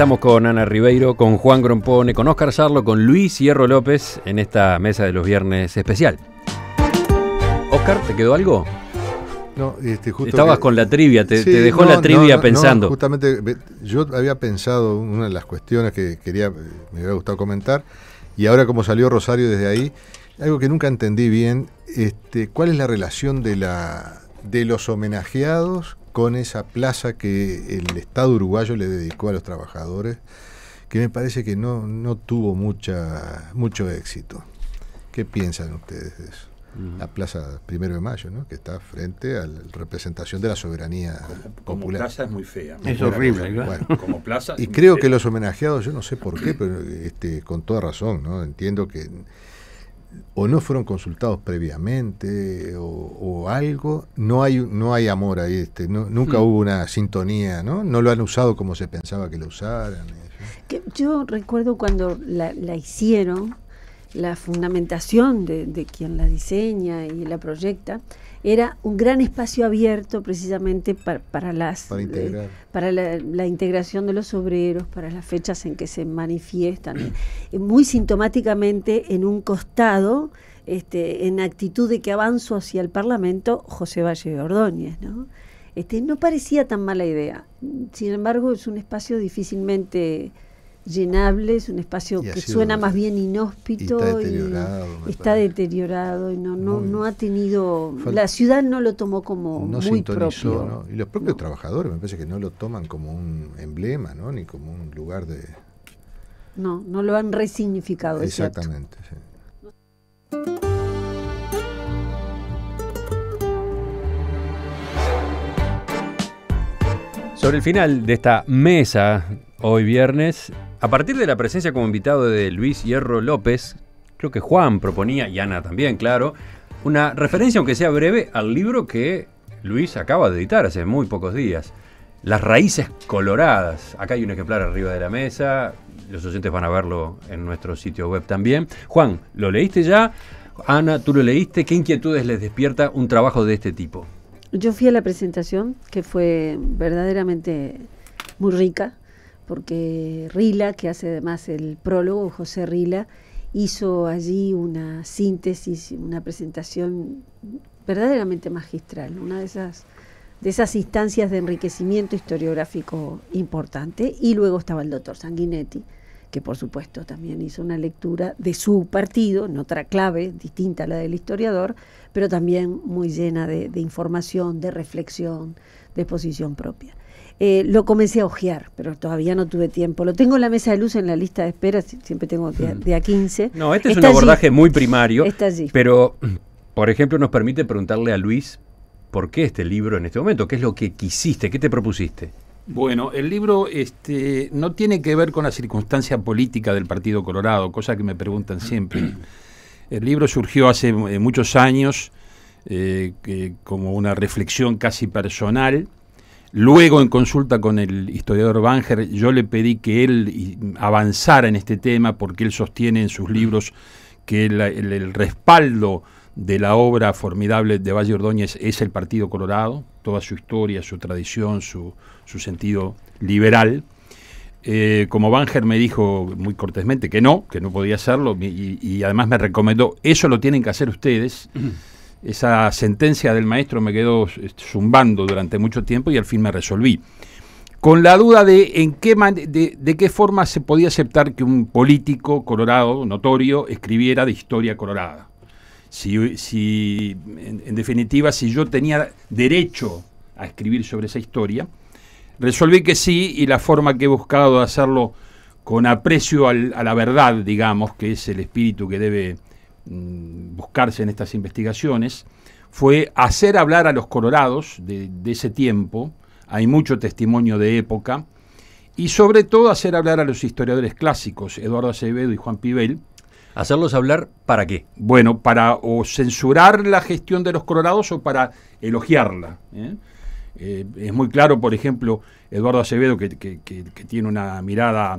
Estamos con Ana Ribeiro, con Juan Grompone, con Oscar Sarlo, con Luis Hierro López en esta mesa de los viernes especial. Oscar, ¿te quedó algo? No, este, Estabas con la trivia, te, dejó la trivia no, pensando. justamente, yo había pensado una de las cuestiones que quería, eh, me hubiera gustado comentar, y ahora como salió Rosario desde ahí, algo que nunca entendí bien, este, ¿cuál es la relación de la de los homenajeados con esa plaza que el Estado uruguayo le dedicó a los trabajadores, que me parece que no, no tuvo mucha, mucho éxito. ¿Qué piensan ustedes de eso? la Plaza Primero de Mayo, ¿no? que está frente a la representación de la soberanía popular. Como plaza es muy fea. es horrible. como plaza y creo que los homenajeados, yo no sé por qué, pero este, con toda razón, ¿no? entiendo que o no fueron consultados previamente o, algo, no hay, no hay amor ahí, este, nunca hubo una sintonía, ¿no? No lo han usado como se pensaba que lo usaran. yo recuerdo cuando la hicieron, la fundamentación de, quien la diseña y la proyecta, era un gran espacio abierto precisamente para, las, para, eh, la, integración de los obreros, para las fechas en que se manifiestan. Eh, muy sintomáticamente en un costado, este, en actitud de que avanzo hacia el Parlamento, José Valle de Ordóñez. ¿no? Este, no parecía tan mala idea. Sin embargo, es un espacio difícilmente llenable, es un espacio que suena más bien inhóspito y está deteriorado, y no no, ha tenido la ciudad no lo tomó como muy propio y los propios trabajadores me parece que no lo toman como un emblema no ni como un lugar de no no lo han resignificado exactamente Sobre el final de esta mesa, hoy viernes, a partir de la presencia como invitado de Luis Hierro López, creo que Juan proponía, y Ana también, claro, una referencia, aunque sea breve, al libro que Luis acaba de editar hace muy pocos días. Las raíces coloradas. Acá hay un ejemplar arriba de la mesa. Los oyentes van a verlo en nuestro sitio web también. Juan, ¿lo leíste ya? Ana, ¿tú lo leíste? ¿Qué inquietudes les despierta un trabajo de este tipo? Yo fui a la presentación, que fue verdaderamente muy rica porque Rila, que hace además el prólogo, José Rila, hizo allí una síntesis, una presentación verdaderamente magistral, una de esas, de esas instancias de enriquecimiento historiográfico importante. Y luego estaba el doctor Sanguinetti, que por supuesto también hizo una lectura de su partido, en otra clave, distinta a la del historiador, pero también muy llena de, de información, de reflexión, de exposición propia. Eh, lo comencé a ojear, pero todavía no tuve tiempo. Lo tengo en la mesa de luz en la lista de espera, siempre tengo de, a 15. Mm. No, este es un abordaje muy primario. Está allí. Pero, por ejemplo, nos permite preguntarle a Luis por qué este libro en este momento, qué es lo que quisiste, qué te propusiste. Bueno, el libro este, no tiene que ver con la circunstancia política del Partido Colorado, cosa que me preguntan siempre. El libro surgió hace eh, muchos años eh, como una reflexión casi personal Luego, en consulta con el historiador Banger, yo le pedí que él avanzara en este tema porque él sostiene en sus libros que el, respaldo de la obra formidable de Valle Ordóñez es el Partido Colorado, toda su historia, su tradición, su, su sentido liberal. Eh, como Banger me dijo muy cortésmente que no, que no podía hacerlo, y además me recomendó, eso lo tienen que hacer ustedes esa sentencia del maestro me quedó este, zumbando durante mucho tiempo y al fin me resolví. Con la duda de en qué de, qué forma se podía aceptar que un político colorado notorio escribiera de historia colorada. Si, en, definitiva, si yo tenía derecho a escribir sobre esa historia, resolví que sí y la forma que he buscado de hacerlo con aprecio a la verdad, digamos, que es el espíritu que debe Mm, buscarse en estas investigaciones, fue hacer hablar a los colorados de, ese tiempo, hay mucho testimonio de época, y sobre todo hacer hablar a los historiadores clásicos, Eduardo Acevedo y Juan Pibel. ¿Hacerlos hablar para qué? Bueno, para o censurar la gestión de los colorados o para elogiarla. ¿eh? Eh, es muy claro, por ejemplo, Eduardo Acevedo, que, tiene una mirada,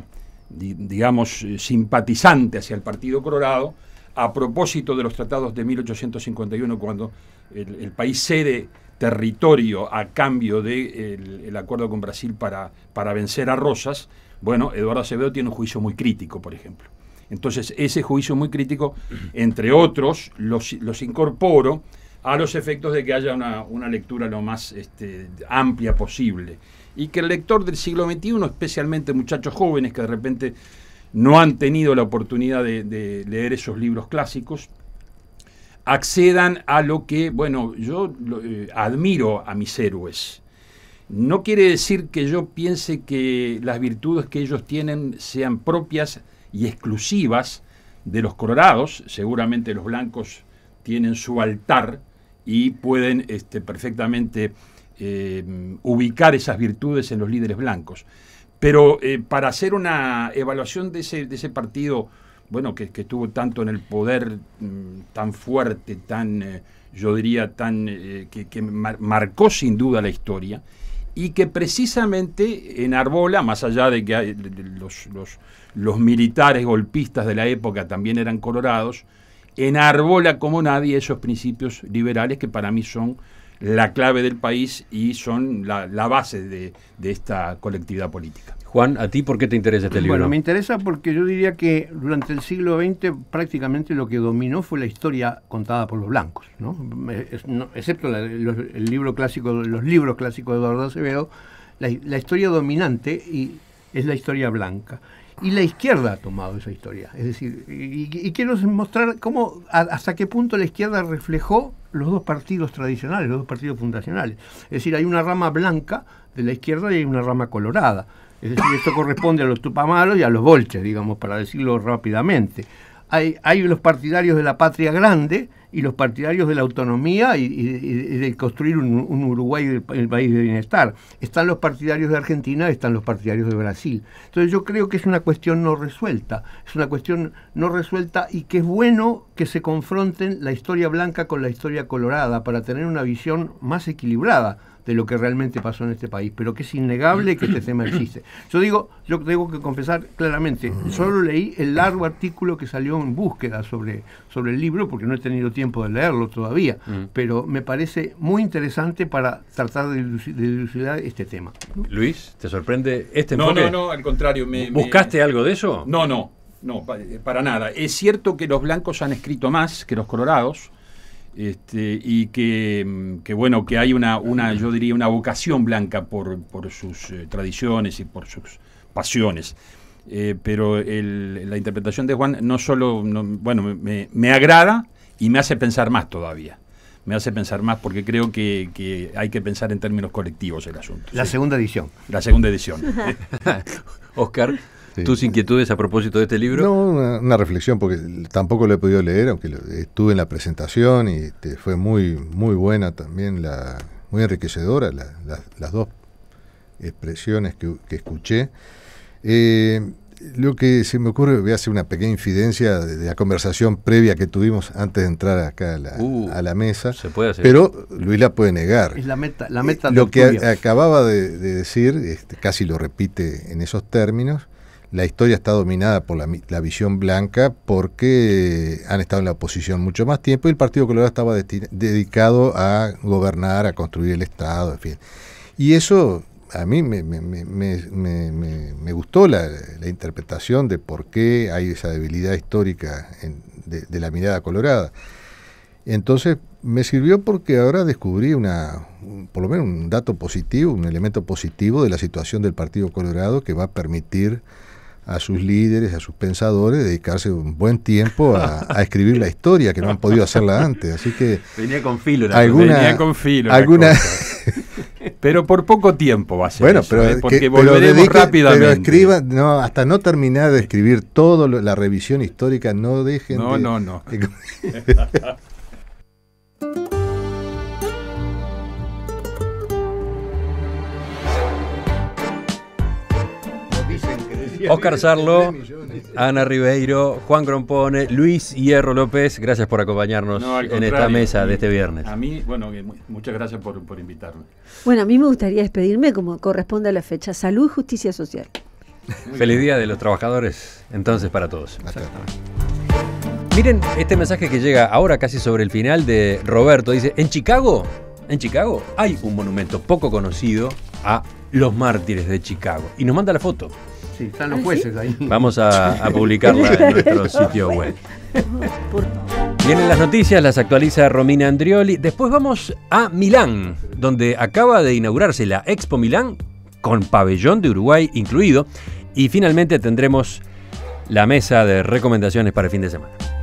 digamos, simpatizante hacia el Partido Colorado, a propósito de los tratados de 1851, cuando el, país cede territorio a cambio del de el, acuerdo con Brasil para, para vencer a Rosas, bueno, Eduardo Acevedo tiene un juicio muy crítico, por ejemplo. Entonces, ese juicio muy crítico, entre otros, los, incorporo a los efectos de que haya una, lectura lo más este, amplia posible. Y que el lector del siglo XXI, especialmente muchachos jóvenes que de repente no han tenido la oportunidad de, leer esos libros clásicos, accedan a lo que, bueno, yo eh, admiro a mis héroes. No quiere decir que yo piense que las virtudes que ellos tienen sean propias y exclusivas de los colorados, seguramente los blancos tienen su altar y pueden este, perfectamente eh, ubicar esas virtudes en los líderes blancos. Pero eh, para hacer una evaluación de ese, partido, bueno, que, estuvo tanto en el poder, mm, tan fuerte, tan, eh, yo diría, tan eh, que, marcó sin duda la historia, y que precisamente en Arbola, más allá de que los, los, militares golpistas de la época también eran colorados, enarbola, como nadie esos principios liberales que para mí son la clave del país y son la, base de, esta colectividad política. Juan, ¿a ti por qué te interesa este libro? Bueno, me interesa porque yo diría que durante el siglo XX prácticamente lo que dominó fue la historia contada por los blancos, ¿no? excepto los, el libro clásico, los libros clásicos de Eduardo Acevedo, la, historia dominante y es la historia blanca. Y la izquierda ha tomado esa historia. Es decir, y, quiero mostrar cómo, hasta qué punto la izquierda reflejó los dos partidos tradicionales, los dos partidos fundacionales. Es decir, hay una rama blanca de la izquierda y hay una rama colorada. Es decir, esto corresponde a los tupamaros y a los bolches, digamos, para decirlo rápidamente. Hay, hay los partidarios de la patria grande, y los partidarios de la autonomía y, de construir un, Uruguay el país de bienestar. Están los partidarios de Argentina, están los partidarios de Brasil. Entonces yo creo que es una cuestión no resuelta, es una cuestión no resuelta y que es bueno que se confronten la historia blanca con la historia colorada para tener una visión más equilibrada de lo que realmente pasó en este país, pero que es innegable que este tema existe. Yo digo, yo tengo que confesar claramente, solo leí el largo artículo que salió en búsqueda sobre, sobre el libro, porque no he tenido tiempo de leerlo todavía, mm. pero me parece muy interesante para tratar de dilucidar este tema. Luis, ¿te sorprende este enfoque? No, no, no, al contrario. Me, ¿Buscaste algo de eso? No, no, no, eh, para nada. Es cierto que los blancos han escrito más que los colorados. Este, y mm, que, bueno, que hay una, una, yo diría, una vocación blanca por, sus eh, tradiciones y por sus pasiones. Eh, pero la interpretación de Juan no solo, bueno, me, agrada y me hace pensar más todavía. Me hace pensar más porque creo que, hay que pensar en términos colectivos el asunto. La segunda edición. La segunda edición. Oscar. ¿Tus inquietudes a propósito de este libro? No, una, reflexión, porque tampoco lo he podido leer, aunque estuve en la presentación y este, fue muy, muy buena también, la, muy enriquecedora las dos expresiones que, escuché. Eh, lo que se me ocurre, voy a hacer una pequeña infidencia de la conversación previa que tuvimos antes de entrar acá a la, uh, mesa. Pero Luis la puede negar. Es la meta, la meta Lo que acababa de, decir, este, casi lo repite en esos términos, la historia está dominada por la, visión blanca porque han estado en la oposición mucho más tiempo y el Partido Colorado estaba dedicado a gobernar, a construir el Estado, en fin. Y eso a mí me, gustó la, interpretación de por qué hay esa debilidad histórica de, de la mirada colorada. Entonces me sirvió porque ahora descubrí una, por lo menos un dato positivo, un elemento positivo de la situación del Partido Colorado que va a permitir a sus líderes, a sus pensadores, dedicarse un buen tiempo a, escribir la historia, que no han podido hacerla antes. Así que... Venía con filo la alguna, con filo. pero por poco tiempo va a ser. Bueno, pero, ¿eh? porque que, volveremos rápidamente. no, hasta no terminar de escribir toda la revisión histórica, no dejen No, no, no. Oscar Sarlo, Ana Ribeiro, Juan Grompone, Luis Hierro López, gracias por acompañarnos en esta mesa de este viernes. A mí, bueno, muchas gracias por, invitarme. Bueno, a mí me gustaría despedirme como corresponde a la fecha. Salud y justicia social. Feliz Día de los Trabajadores, entonces, para todos. Miren este mensaje que llega ahora casi sobre el final de Roberto. Dice, en Chicago, en Chicago hay un monumento poco conocido a los mártires de Chicago. Y nos manda la foto están los ¿Ah, jueces ahí. Vamos a, a publicarla en nuestro sitio web. Vienen las noticias, las actualiza Romina Andrioli. Después vamos a Milán, donde acaba de inaugurarse la Expo Milán con pabellón de Uruguay incluido. Y finalmente tendremos la mesa de recomendaciones para fin de semana.